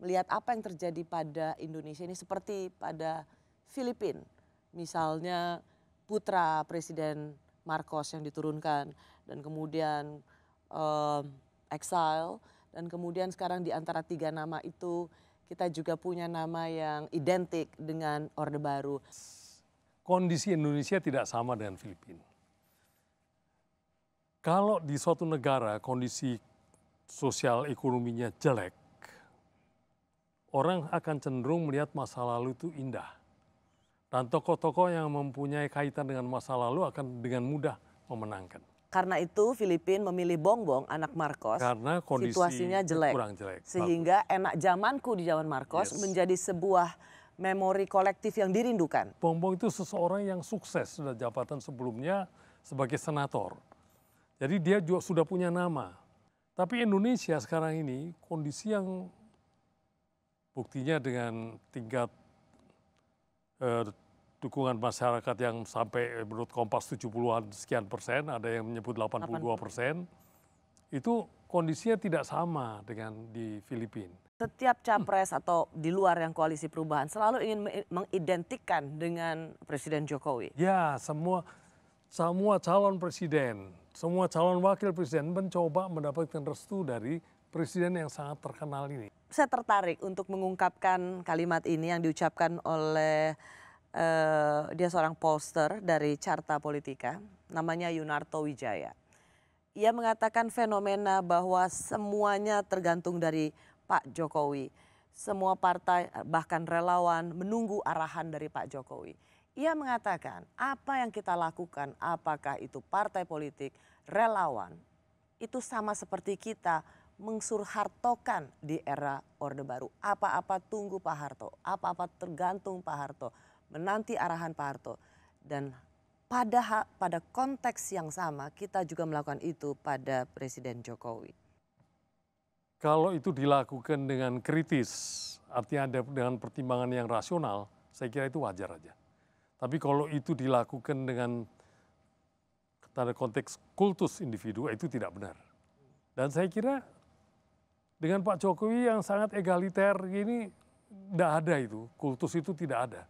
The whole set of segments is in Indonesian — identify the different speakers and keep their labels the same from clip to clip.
Speaker 1: melihat apa yang terjadi pada Indonesia ini seperti pada Filipina. Misalnya putra Presiden Marcos yang diturunkan dan kemudian uh, exile dan kemudian sekarang di antara tiga nama itu kita juga punya nama yang identik dengan Orde Baru.
Speaker 2: Kondisi Indonesia tidak sama dengan Filipina. Kalau di suatu negara kondisi sosial ekonominya jelek, orang akan cenderung melihat masa lalu itu indah. Dan tokoh-tokoh yang mempunyai kaitan dengan masa lalu akan dengan mudah memenangkan.
Speaker 1: Karena itu Filipina memilih Bongbong anak Marcos. Karena kondisi situasinya jelek. Kurang jelek. Sehingga bagus. enak zamanku di zaman Marcos yes. menjadi sebuah memori kolektif yang dirindukan.
Speaker 2: Bongbong itu seseorang yang sukses sudah jabatan sebelumnya sebagai senator. Jadi dia juga sudah punya nama. Tapi Indonesia sekarang ini kondisi yang buktinya dengan tingkat eh, dukungan masyarakat yang sampai menurut Kompas 70-an sekian persen, ada yang menyebut 82 persen, itu kondisinya tidak sama dengan di Filipina.
Speaker 1: Setiap capres atau di luar yang koalisi perubahan selalu ingin mengidentikan dengan
Speaker 2: Presiden Jokowi. Ya, semua semua calon presiden, semua calon wakil presiden mencoba mendapatkan restu dari presiden yang sangat terkenal ini.
Speaker 1: Saya tertarik untuk mengungkapkan kalimat ini yang diucapkan oleh uh, dia seorang poster dari Carta Politika, namanya Yunarto Wijaya. Ia mengatakan fenomena bahwa semuanya tergantung dari Pak Jokowi. Semua partai bahkan relawan menunggu arahan dari Pak Jokowi ia mengatakan apa yang kita lakukan, apakah itu partai politik, relawan, itu sama seperti kita mengsurhartokan di era Orde Baru. Apa-apa tunggu Pak Harto, apa-apa tergantung Pak Harto, menanti arahan Pak Harto. Dan pada pada konteks yang sama kita juga melakukan itu pada Presiden Jokowi.
Speaker 2: Kalau itu dilakukan dengan kritis, artinya ada dengan pertimbangan yang rasional, saya kira itu wajar aja. Tapi kalau itu dilakukan dengan tanda konteks kultus individu, itu tidak benar. Dan saya kira dengan Pak Jokowi yang sangat egaliter ini tidak ada itu. Kultus itu tidak ada.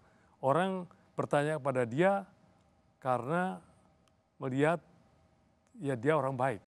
Speaker 2: Orang bertanya kepada dia karena melihat ya dia orang baik.